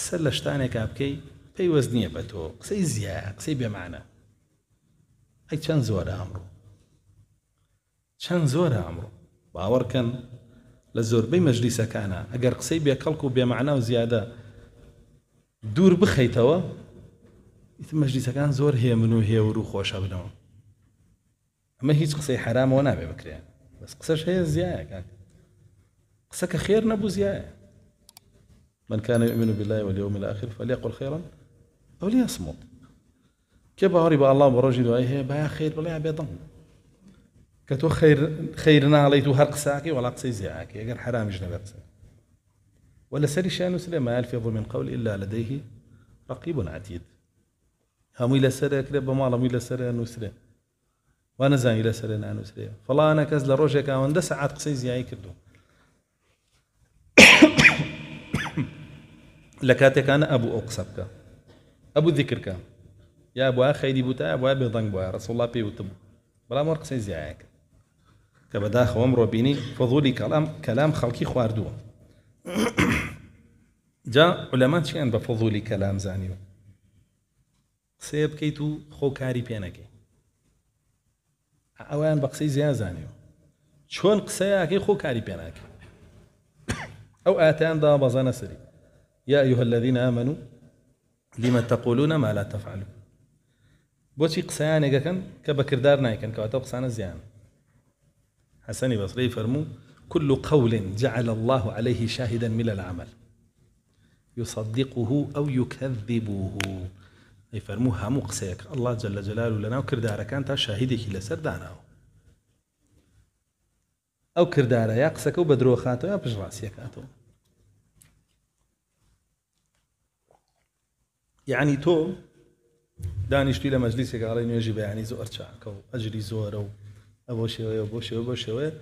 قسە لە شتانێکا بکەی پێی وەز نییە بە تۆ قسەی زیایە قسەی بێمانە ئەی چەند زۆرە ئەمڕۆ چەند زۆرە ئەمڕۆ باوەڕکەن لە زۆربەی مەجلیسەکانە ئەگەر قسەی بێکەڵک و بێمەعنا و زیادە دوور بخەیتەوە مەجلیسەکان زۆر هێمن و هێور و خۆشە بنەوە ئەمە هیچ قسەی حرامەوە نابێ بکرێن بەس قسەش هەیە زیایە قسەکە خێر نەبوو زیایە من كان يؤمن بالله واليوم الآخر فليقل خيرا أو ليصمت كيف يبقى الله برجل أيه بها خير بلا بيضم كتو خير خيرنا تو هرق ساكي ولا قصي زعاكي أجر حرام جنب ولا سري شان وسلم ما ألفظ من قول إلا لديه رقيب عتيد هم إلى سرى كده ما لهم إلى سرى نسرى وأنا زان إلى سرى نسرى فلا أنا كاز لروجك وأن دسعات قصي زعاكي كردو لكاتك انا ابو اقصبك ابو ذكرك يا ابو اخي دي بوتا ابو ابي ضنك بوها رسول الله بي وتم بلا مرق سيزيعك كبدا خو امر بيني فضولي كلام كلام خلقي خواردو جا علماء شيء بفضولي كلام زانيو سيب كيتو خو كاري بينكي اوان بقسي زيا زانيو شون قسيا كي خو كاري بينكي او اتان دا بزانا سري يا أيها الذين آمنوا لما تقولون ما لا تفعلون بۆچی كان كبكر کە بەکردار نایکەن تو قسانة زيان حسني بصري فرمو كل قول جعل الله عليه شاهدا من العمل يصدقه أو يكذبه أي فرمو همو قسيك الله جل جلاله لنا وكردارا كانت تا شاهدك لسر أو كردارا يا قسك وبدرو خاتو يا بجراسيك أتو يعني تو داني شتي لمجلسي قال انه يجب يعني زور شاك او اجري زور او ابو شوي ابو شوي ابو شوي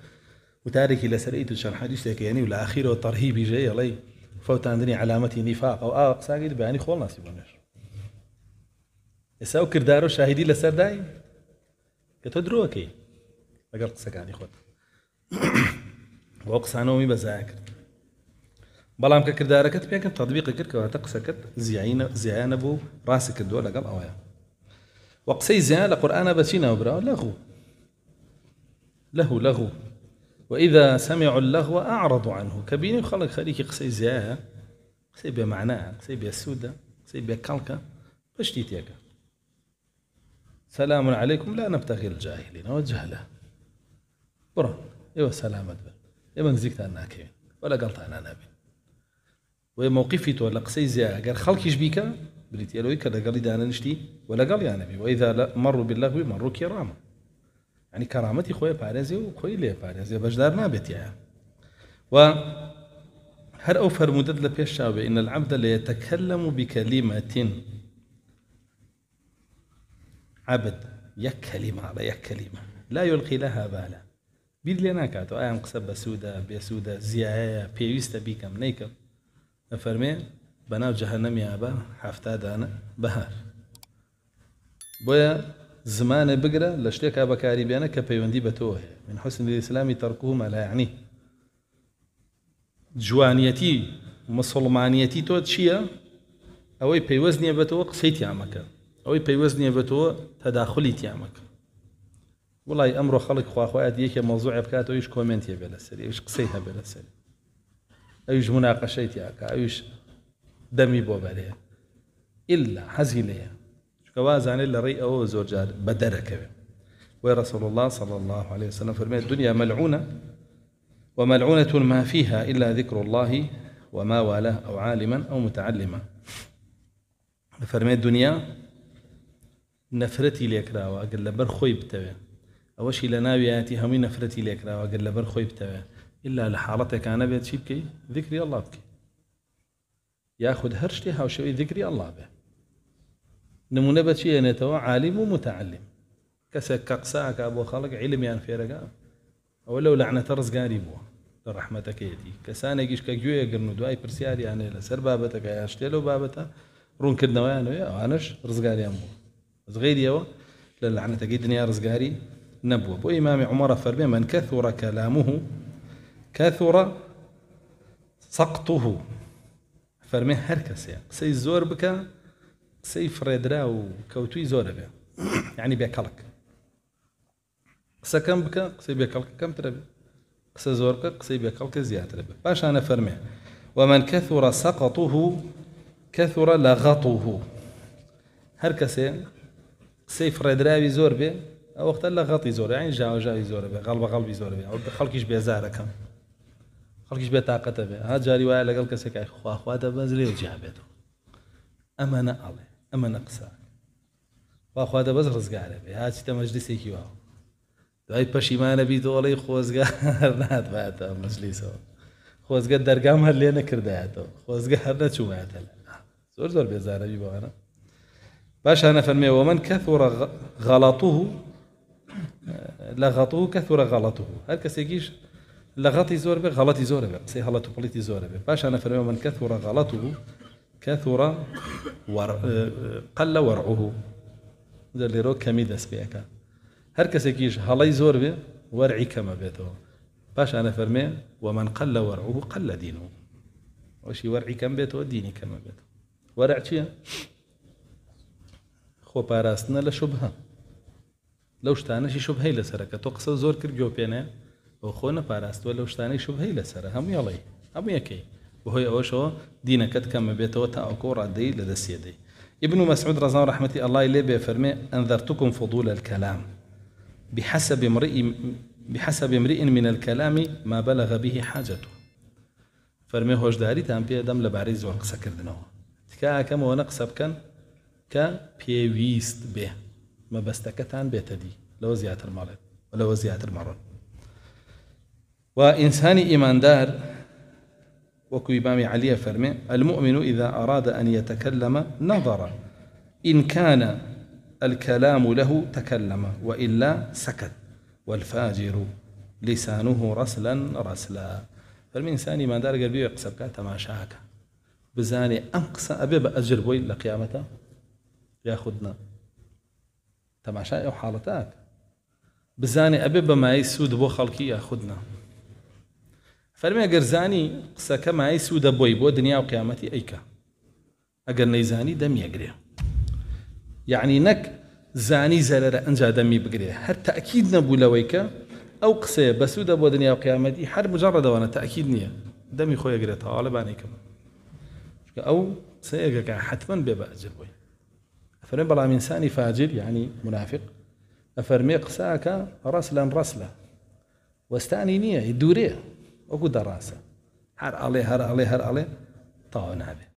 وتاركي الى سرقيت الشرح حديثك يعني ولا اخيره ترهيبي جاي علي فوت عندني علامتي نفاق او اه ساقي يعني خلنا سيبونش يساو كردارو شاهدي لسر داي قلت له اوكي اقل قصه يعني خذ وقصه نومي بذاكر بلام كك کردارەکەت پێکرد تطبيق كك تە قسەکەت زیعینە زیانە راسك ڕاستی قال اويا وقسي وە القران بسينا لە لغو له لغو وإذا سمعوا اللغو أعرضوا عنه كبين خلق خليك قسي زياها قسي بمعناها قسي بسودة قسي بكالكة باش تيتيكا سلام عليكم لا نبتغي الجاهلين وجهلة برا إيوا سلامة إيوا نزيكت أنا كيفين ولا قلت أنا نبي وي موقفي تو لقسي زي اگر خلقي شبيكا بريت يلوي كدا قال لي انا نشتي ولا قال يا نبي واذا مروا باللغو مروا كرامه يعني كرامتي خويا بارزي وخويا لي بارزي باش دار ما بيت يعني و هر او فرمودت لبي الشعب ان العبد لا يتكلم بكلمه عبد يا كلمه على يا كلمه لا يلقي لها بالا بيد لنا كاتو ايام آه، قصب بسوده بسوده زيايا بيستا بكم نيكم ئەفەرمێ بناو جهنم ئابا هەفتا حفتا بەهار بهار زمانە زمان لە شتێکا بەکاری بێنە انا پەیوەندی بە تۆ من حسن ئسلامی تەرکومە لایعنی جوانیەتی مسلمانیەتی تۆ چییە؟ ئەوەی پەیوەست نییە بە تەوە قسەی تیامەکە ئەوەی پەیوەست نییە بە تۆ تەداخلی تیامەکە وڵی ئەمڕۆ خەڵک خواخواەت یەکێ مەزوع بکاتەوە هیچ کۆمنتیە بێ لەسەر هیچ قسەی هەبێ لەسەری أيش مناقشتك أيش دمي بو بره إلا حزيلية يعني. شكوازان إلا ري أو زوجار بدرك ورسول الله صلى الله عليه وسلم فرمي الدنيا ملعونة وملعونة ما فيها إلا ذكر الله وما والاه أو عالما أو متعلما فرمي الدنيا نفرتي لێکراوە ئەگەر لەبەر خۆی بتەوێ ئەوەشی لە ناویەتی نفرتي نەفرەتی لێکراوە قال لەبەر خۆی بتەوێت إلا لحالته أنا بيت شبكي ذكري الله بك ياخذ هرشتي شوي ذكري الله به نمو بچي أنا يعني توا عالم ومتعلم كسك كقساك أبو خلق علم يعني في رقا لو لعنة رزقاني بو رحمتك يدي كسانه گیش که جوی دواي دوای يعني آنه لسر بابتا که اشتلو بابتا رون كدنا يعني آنش رزق هم امو صغير غیری او للعنت قید دنیا نبوه بو امام عمر فربي من كثر كلامه كثر سقطه فرمي هركس يا سي زور بك سي فريدرا وكوتوي زور يعني بك يعني بيكلك سكن بك سي بيكلك كم تربي سي زور بك سي بيكلك زياده تربي باش انا فرمي ومن كثر سقطه كثر لغطه هركس يا سي فريدرا زور بك وقت لغطي زور يعني جا جا زور بك غلب غلب زور بك خلقيش بيزارك خەڵکیش بێت طاقة بێ ها جاری وایە لەگەڵ کەسێک خواخواتە بەز لێ جیا بێتەوە ئەمە نە ئەڵێ ئەمە نە قسە واخواتە بەز ڕزگارە بێ هاچی تەمەجلیسێکی واوە دوای پەشیمانە بی دۆڵی خۆزگار ناتباتە مەجلیسەوە خۆزگە دەرگام هەر لێ نەکردایەتەوە خۆزگە زور زور زۆر زۆر بێزارەبی باش أنا فەرمێەوە ومن كثر غلطه لغطه كثر غلطه هەر لغطي زور به غلطي زور به سي غلط تو زور به باش انا فرمي من كثر غلطه كثر ور... آه، قل ورعه اللي رو كمي دس بيكا هر كسكيش هلاي زور به ورعي كما بيته باش انا فرمي ومن قل ورعه قل دينه وشي ورعي كم بيته ديني كما بيته ورع چيه خو پاراستنە لە شوبها لەو شتانەشی شوب هەی لەسەرەکە تۆ قسە زۆر بۆ خۆ نەپاراستوە لەو شتانەی شوبهەی لەسرە هەموو یاڵێ هەموو یەکەی بەهۆی ئەوەشەوە دینەکەت کەمە بێتەوە تا ئەوکۆ ڕادەی لە دەسێدەی ابن مسعود رضي الله رحمتي الله ليه بفرمي أنذرتكم فضول الكلام بحسب امرئ بحسب امرئ من الكلام ما بلغ به حاجته فرمي هوش داري تام بي دم لباري زور قسا كردنو تكا كم وانا قسا بكن كا بيويست به ما بستكتان بيتدي لو زيادة المالد ولو زيادة المرض و انسان دار وكو إمام علي فرمي المؤمن إذا أراد أن يتكلم نظر إن كان الكلام له تكلم وإلا سكت والفاجر لسانه رسلا رسلا فالإنسان إيمان دار قلبي يقصب تماشاك بزاني أنقص أبيب بأجر بوي لقيامته ياخذنا تماشا أو حالتك بزاني أبيب ما يسود بو خلقي ياخذنا فرمي زاني قصة كما سودة بوي بو دنيا قيامتي أيكا أقر زاني دم يقري يعني نك زاني زلر أنجا دمي بقري هر تأكيد نبو لويكا أو قصة بسو دبو دنيا قيامتي هر مجرد وانا تأكيد نيا دمي خويا قري تعالى باني كما أو سيقك حتما بيبا بوي فرمي بلا من ساني فاجر يعني منافق أفرمي قصاك رسلا رسلا واستعني نيا يدوريه وەکو دەڕاستە هەر ئەڵێ هەر ئەڵێ هەر ئەڵێ تاوا نابێت